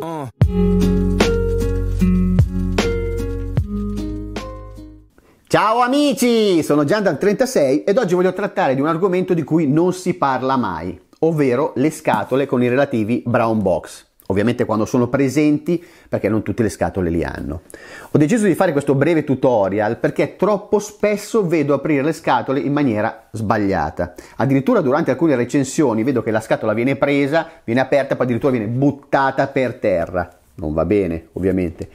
Uh. Ciao amici, sono Gian 36 ed oggi voglio trattare di un argomento di cui non si parla mai, ovvero le scatole con i relativi brown box ovviamente quando sono presenti perché non tutte le scatole li hanno. Ho deciso di fare questo breve tutorial perché troppo spesso vedo aprire le scatole in maniera sbagliata. Addirittura durante alcune recensioni vedo che la scatola viene presa, viene aperta, poi addirittura viene buttata per terra. Non va bene, ovviamente.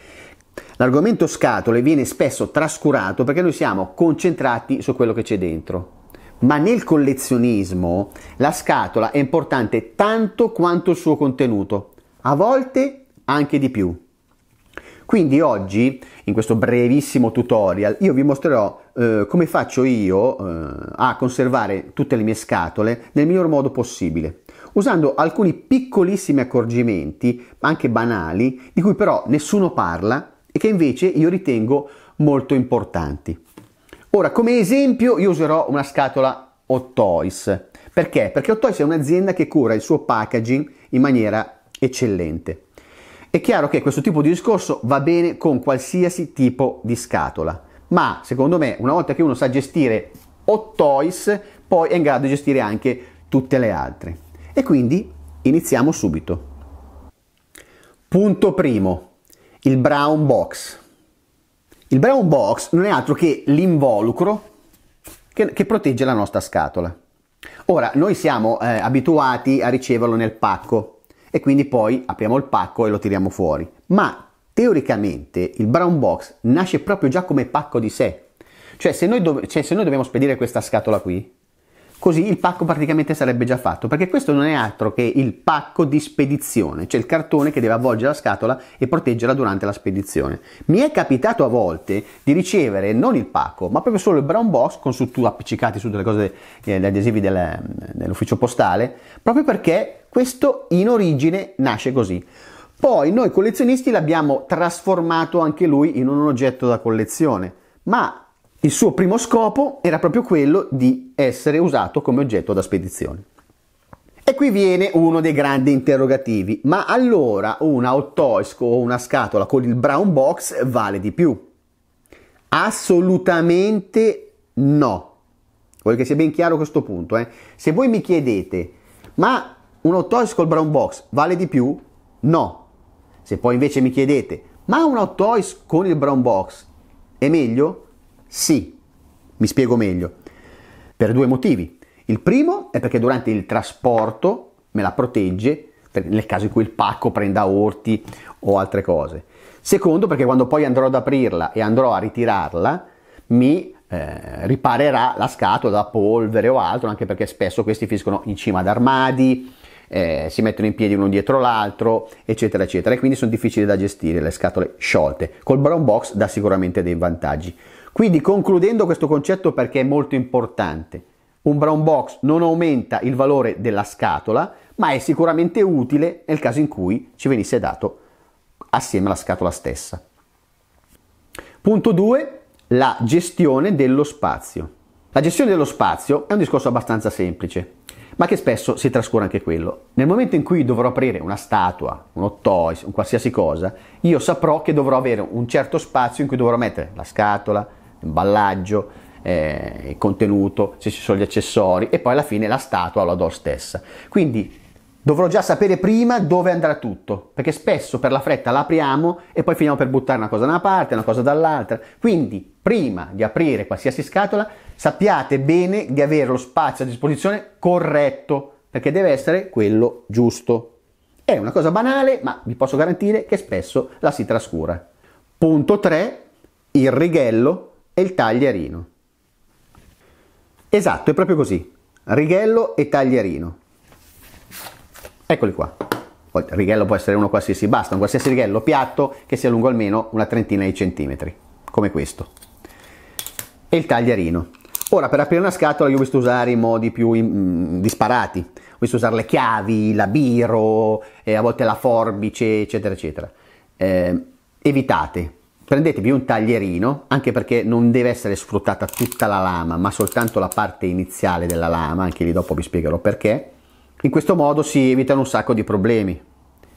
L'argomento scatole viene spesso trascurato perché noi siamo concentrati su quello che c'è dentro. Ma nel collezionismo la scatola è importante tanto quanto il suo contenuto, a volte anche di più. Quindi oggi, in questo brevissimo tutorial, io vi mostrerò eh, come faccio io eh, a conservare tutte le mie scatole nel miglior modo possibile, usando alcuni piccolissimi accorgimenti, anche banali, di cui però nessuno parla e che invece io ritengo molto importanti. Ora, come esempio, io userò una scatola Ottoys. Perché? Perché Ottoys è un'azienda che cura il suo packaging in maniera eccellente. È chiaro che questo tipo di discorso va bene con qualsiasi tipo di scatola, ma secondo me una volta che uno sa gestire o toys, poi è in grado di gestire anche tutte le altre. E quindi iniziamo subito. Punto primo, il brown box. Il brown box non è altro che l'involucro che, che protegge la nostra scatola. Ora, noi siamo eh, abituati a riceverlo nel pacco, e quindi poi apriamo il pacco e lo tiriamo fuori. Ma teoricamente il brown box nasce proprio già come pacco di sé. Cioè se noi, do- cioè, se noi dobbiamo spedire questa scatola qui, Così il pacco praticamente sarebbe già fatto, perché questo non è altro che il pacco di spedizione, cioè il cartone che deve avvolgere la scatola e proteggerla durante la spedizione. Mi è capitato a volte di ricevere non il pacco, ma proprio solo il brown box con su tu appiccicati su delle cose, eh, gli adesivi del, dell'ufficio postale, proprio perché questo in origine nasce così. Poi noi collezionisti l'abbiamo trasformato anche lui in un oggetto da collezione, ma il suo primo scopo era proprio quello di essere usato come oggetto da spedizione. E qui viene uno dei grandi interrogativi, ma allora una hot toys o una scatola con il brown box vale di più? Assolutamente no. Voglio che sia ben chiaro questo punto. Eh. Se voi mi chiedete, ma un hot toys col brown box vale di più? No. Se poi invece mi chiedete, ma un hot toys con il brown box è meglio? Sì, mi spiego meglio, per due motivi. Il primo è perché durante il trasporto me la protegge nel caso in cui il pacco prenda orti o altre cose. Secondo perché quando poi andrò ad aprirla e andrò a ritirarla mi eh, riparerà la scatola da polvere o altro, anche perché spesso questi finiscono in cima ad armadi, eh, si mettono in piedi uno dietro l'altro, eccetera, eccetera. E quindi sono difficili da gestire le scatole sciolte. Col brown box dà sicuramente dei vantaggi. Quindi concludendo questo concetto perché è molto importante, un brown box non aumenta il valore della scatola, ma è sicuramente utile nel caso in cui ci venisse dato assieme alla scatola stessa. Punto 2, la gestione dello spazio. La gestione dello spazio è un discorso abbastanza semplice, ma che spesso si trascura anche quello. Nel momento in cui dovrò aprire una statua, un hot toys, un qualsiasi cosa, io saprò che dovrò avere un certo spazio in cui dovrò mettere la scatola, imballaggio, eh, il contenuto, se ci sono gli accessori e poi alla fine la statua la do stessa. Quindi dovrò già sapere prima dove andrà tutto, perché spesso per la fretta l'apriamo e poi finiamo per buttare una cosa da una parte, una cosa dall'altra. Quindi, prima di aprire qualsiasi scatola, sappiate bene di avere lo spazio a disposizione corretto, perché deve essere quello giusto. È una cosa banale, ma vi posso garantire che spesso la si trascura. Punto 3, il righello e il tagliarino. Esatto, è proprio così. Righello e tagliarino. Eccoli qua. Poi, righello può essere uno qualsiasi, basta un qualsiasi righello piatto che sia lungo almeno una trentina di centimetri, come questo. E il tagliarino. Ora, per aprire una scatola io ho visto usare i modi più in, mm, mh, disparati. Ho visto usare le chiavi, la biro, eh, a volte la forbice, eccetera, eccetera. Eh, evitate, prendetevi un taglierino, anche perché non deve essere sfruttata tutta la lama, ma soltanto la parte iniziale della lama, anche lì dopo vi spiegherò perché. In questo modo si evitano un sacco di problemi.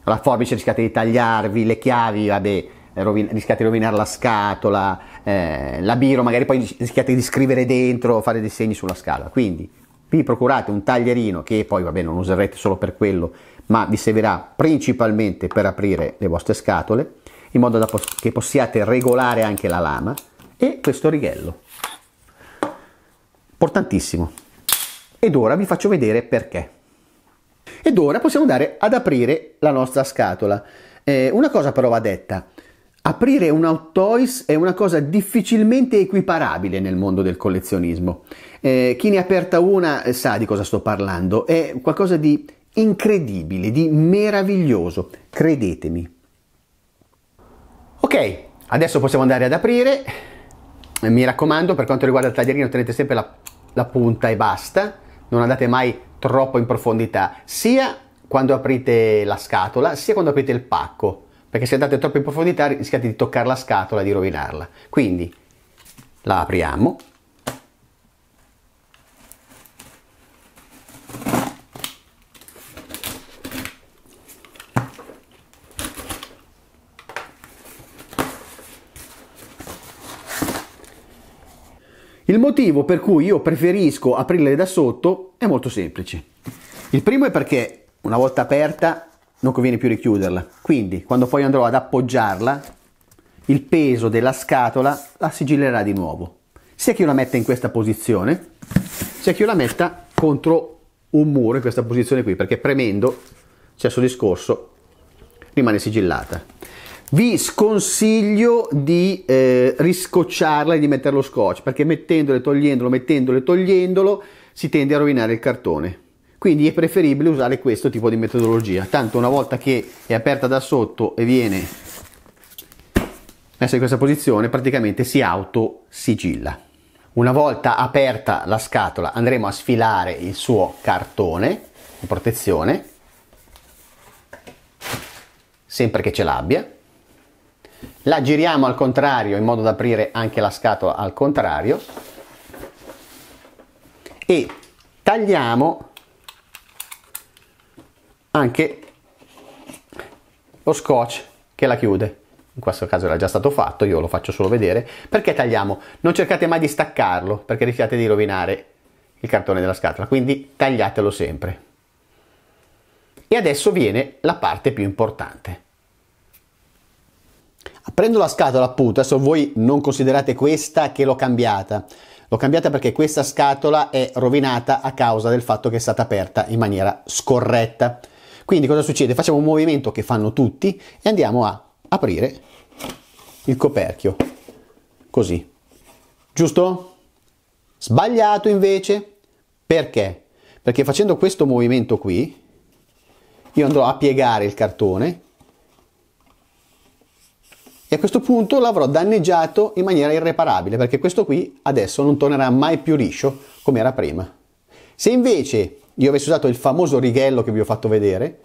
La forbice rischiate di tagliarvi, le chiavi, vabbè, eh, rovin- rischiate di rovinare la scatola, eh, la biro, magari poi rischiate di scrivere dentro, fare dei segni sulla scala Quindi vi procurate un taglierino che poi, vabbè, non userete solo per quello, ma vi servirà principalmente per aprire le vostre scatole in modo pos che possiate regolare anche la lama e questo righello. Importantissimo. Ed ora vi faccio vedere perché. Ed ora possiamo andare ad aprire la nostra scatola. Eh, una cosa però va detta. Aprire un Hot Toys è una cosa difficilmente equiparabile nel mondo del collezionismo. Eh, chi ne ha aperta una eh, sa di cosa sto parlando, è qualcosa di incredibile, di meraviglioso, credetemi. Ok, adesso possiamo andare ad aprire. Mi raccomando, per quanto riguarda il taglierino, tenete sempre la, la punta e basta. Non andate mai troppo in profondità, sia quando aprite la scatola, sia quando aprite il pacco. Perché se andate troppo in profondità rischiate di toccare la scatola e di rovinarla. Quindi la apriamo. Il motivo per cui io preferisco aprirle da sotto è molto semplice. Il primo è perché una volta aperta non conviene più richiuderla, quindi quando poi andrò ad appoggiarla il peso della scatola la sigillerà di nuovo. Sia che io la metta in questa posizione, sia che io la metta contro un muro in questa posizione qui, perché premendo, stesso discorso, rimane sigillata vi sconsiglio di eh, riscocciarla e di metterlo scotch perché mettendolo e togliendolo, mettendolo e togliendolo si tende a rovinare il cartone. Quindi è preferibile usare questo tipo di metodologia. Tanto una volta che è aperta da sotto e viene messa in questa posizione praticamente si auto sigilla. Una volta aperta la scatola andremo a sfilare il suo cartone di protezione sempre che ce l'abbia la giriamo al contrario in modo da aprire anche la scatola al contrario e tagliamo anche lo scotch che la chiude in questo caso era già stato fatto io lo faccio solo vedere perché tagliamo non cercate mai di staccarlo perché rischiate di rovinare il cartone della scatola quindi tagliatelo sempre e adesso viene la parte più importante Prendo la scatola appunto, adesso voi non considerate questa che l'ho cambiata, l'ho cambiata perché questa scatola è rovinata a causa del fatto che è stata aperta in maniera scorretta. Quindi cosa succede? Facciamo un movimento che fanno tutti e andiamo a aprire il coperchio, così, giusto? Sbagliato invece, perché? Perché facendo questo movimento qui, io andrò a piegare il cartone e a questo punto l'avrò danneggiato in maniera irreparabile perché questo qui adesso non tornerà mai più liscio come era prima. Se invece io avessi usato il famoso righello che vi ho fatto vedere,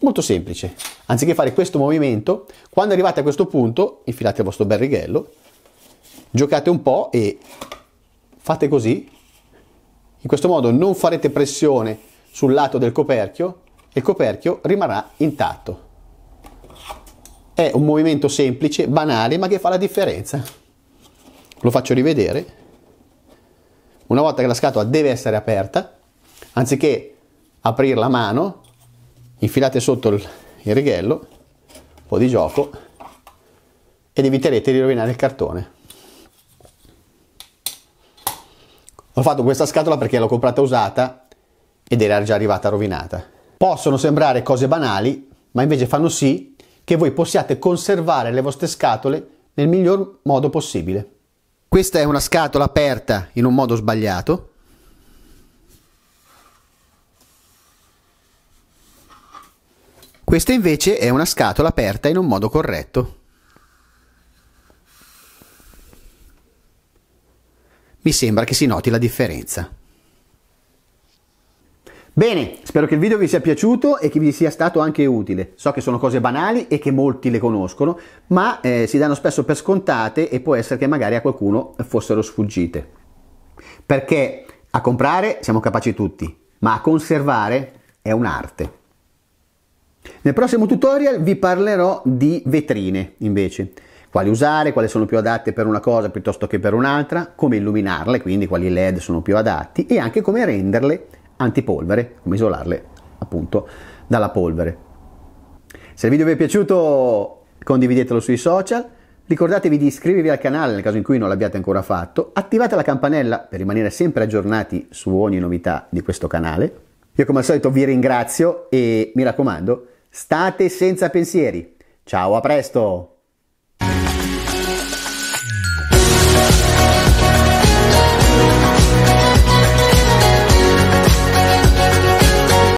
molto semplice, anziché fare questo movimento, quando arrivate a questo punto infilate il vostro bel righello, giocate un po' e fate così, in questo modo non farete pressione sul lato del coperchio e il coperchio rimarrà intatto. È un movimento semplice, banale, ma che fa la differenza. Lo faccio rivedere. Una volta che la scatola deve essere aperta, anziché aprire la mano, infilate sotto il, il righello, un po' di gioco, ed eviterete di rovinare il cartone. Ho fatto questa scatola perché l'ho comprata usata ed era già arrivata rovinata. Possono sembrare cose banali, ma invece fanno sì che voi possiate conservare le vostre scatole nel miglior modo possibile. Questa è una scatola aperta in un modo sbagliato. Questa invece è una scatola aperta in un modo corretto. Mi sembra che si noti la differenza. Bene, spero che il video vi sia piaciuto e che vi sia stato anche utile. So che sono cose banali e che molti le conoscono, ma eh, si danno spesso per scontate e può essere che magari a qualcuno fossero sfuggite. Perché a comprare siamo capaci tutti, ma a conservare è un'arte. Nel prossimo tutorial vi parlerò di vetrine invece, quali usare, quali sono più adatte per una cosa piuttosto che per un'altra, come illuminarle, quindi quali LED sono più adatti e anche come renderle antipolvere, come isolarle appunto dalla polvere. Se il video vi è piaciuto condividetelo sui social, ricordatevi di iscrivervi al canale nel caso in cui non l'abbiate ancora fatto, attivate la campanella per rimanere sempre aggiornati su ogni novità di questo canale. Io come al solito vi ringrazio e mi raccomando, state senza pensieri. Ciao, a presto!